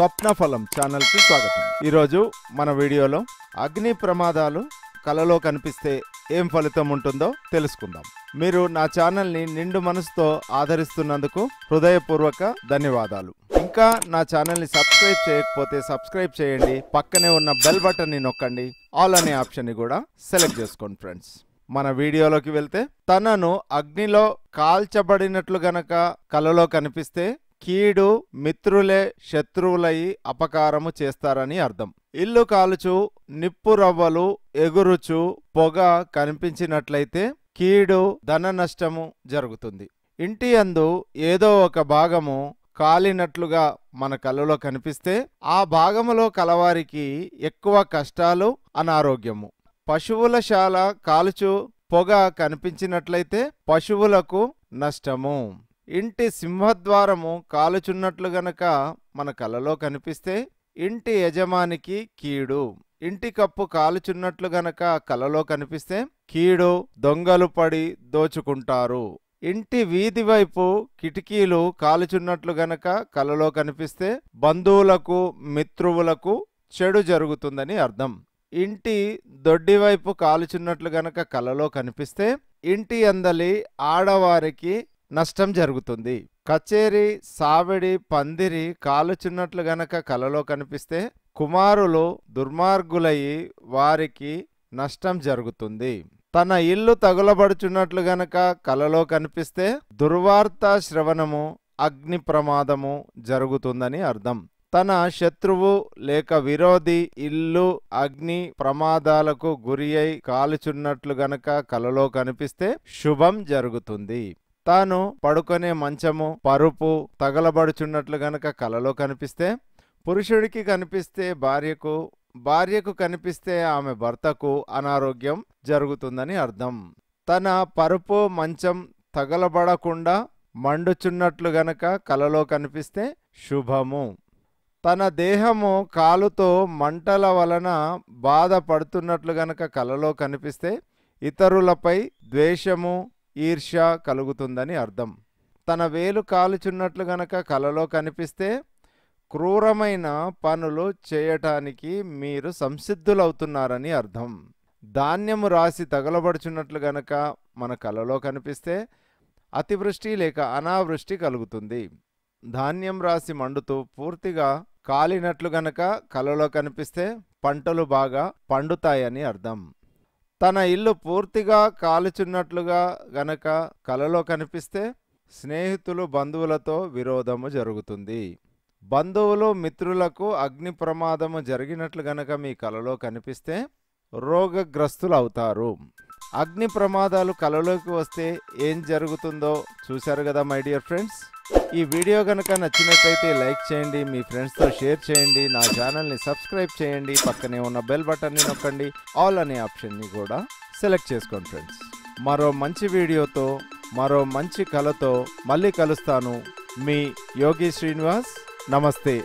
స్వప్న ఫలం ఛానల్కి స్వాగతం ఈరోజు మన వీడియోలో అగ్ని ప్రమాదాలు కలలో కనిపిస్తే ఏం ఫలితం ఉంటుందో తెలుసుకుందాం మీరు నా ఛానల్ని నిండు మనసుతో ఆదరిస్తున్నందుకు హృదయపూర్వక ధన్యవాదాలు ఇంకా నా ఛానల్ని సబ్స్క్రైబ్ చేయకపోతే సబ్స్క్రైబ్ చేయండి పక్కనే ఉన్న బెల్ బటన్ని నొక్కండి ఆల్ అనే ఆప్షన్ని కూడా సెలెక్ట్ చేసుకోండి ఫ్రెండ్స్ మన వీడియోలోకి వెళ్తే తనను అగ్నిలో కాల్చబడినట్లు గనక కలలో కనిపిస్తే కీడు మిత్రులే శత్రువులై అపకారము చేస్తారని అర్థం ఇల్లు కాలుచు నిప్పురవ్వలు ఎగురుచు పొగ కనిపించినట్లయితే కీడు ధన నష్టము జరుగుతుంది ఇంటి అందు ఏదో ఒక భాగము కాలినట్లుగా మన కళ్ళలో కనిపిస్తే ఆ భాగములో కలవారికి ఎక్కువ కష్టాలు అనారోగ్యము పశువుల శాల కాలుచు పొగ కనిపించినట్లయితే పశువులకు నష్టము ఇంటి సింహద్వారము కాలుచున్నట్లు గనక మన కలలో కనిపిస్తే ఇంటి యజమానికి కీడు ఇంటి కప్పు కాలుచున్నట్లు గనక కలలో కనిపిస్తే కీడు దొంగలు పడి దోచుకుంటారు ఇంటి వీధి వైపు కిటికీలు కాలుచున్నట్లు గనక కలలో కనిపిస్తే బంధువులకు మిత్రువులకు చెడు జరుగుతుందని అర్థం ఇంటి దొడ్డి వైపు కాలుచున్నట్లు గనక కలలో కనిపిస్తే ఇంటి అందలి ఆడవారికి నష్టం జరుగుతుంది కచేరి సావిడి పందిరి కాలుచున్నట్లు గనక కలలో కనిపిస్తే కుమారులు దుర్మార్గులయ్యి వారికి నష్టం జరుగుతుంది తన ఇల్లు తగులబడుచున్నట్లు గనక కలలో కనిపిస్తే దుర్వార్త శ్రవణము అగ్ని ప్రమాదము జరుగుతుందని అర్థం తన శత్రువు లేక విరోధి ఇల్లు అగ్ని ప్రమాదాలకు గురి అయి కాలుచున్నట్లు గనక కలలో కనిపిస్తే శుభం జరుగుతుంది తాను పడుకునే మంచము పరుపు తగలబడుచున్నట్లు గనక కలలో కనిపిస్తే పురుషుడికి కనిపిస్తే భార్యకు భార్యకు కనిపిస్తే ఆమె భర్తకు అనారోగ్యం జరుగుతుందని అర్థం తన పరుపు మంచం తగలబడకుండా మండుచున్నట్లు గనక కలలో కనిపిస్తే శుభము తన దేహము కాలుతో మంటల వలన బాధపడుతున్నట్లు గనక కలలో కనిపిస్తే ఇతరులపై ద్వేషము ఈర్ష కలుగుతుందని అర్థం తన వేలు కాలుచున్నట్లు గనక కలలో కనిపిస్తే క్రూరమైన పనులు చేయటానికి మీరు సంసిద్ధులవుతున్నారని అర్థం ధాన్యము రాసి తగలబడుచున్నట్లు గనక మన కలలో కనిపిస్తే అతివృష్టి లేక అనావృష్టి కలుగుతుంది ధాన్యం రాసి మండుతూ పూర్తిగా కాలినట్లు గనక కలలో కనిపిస్తే పంటలు బాగా పండుతాయని అర్థం తన ఇల్లు పూర్తిగా కాలుచున్నట్లుగా గనక కలలో కనిపిస్తే స్నేహితులు బంధువులతో విరోధము జరుగుతుంది బంధువులు మిత్రులకు అగ్ని ప్రమాదము జరిగినట్లు గనక మీ కలలో కనిపిస్తే రోగగ్రస్తులు అవుతారు అగ్ని ప్రమాదాలు కలలోకి వస్తే ఏం జరుగుతుందో చూశారు కదా మై డియర్ ఫ్రెండ్స్ ఈ వీడియో కనుక నచ్చినట్లయితే లైక్ చేయండి మీ ఫ్రెండ్స్తో షేర్ చేయండి నా ఛానల్ని సబ్స్క్రైబ్ చేయండి పక్కనే ఉన్న బెల్ బటన్ని నొక్కండి ఆల్ అనే ఆప్షన్ని కూడా సెలెక్ట్ చేసుకోండి ఫ్రెండ్స్ మరో మంచి వీడియోతో మరో మంచి కళతో మళ్ళీ కలుస్తాను మీ యోగి శ్రీనివాస్ నమస్తే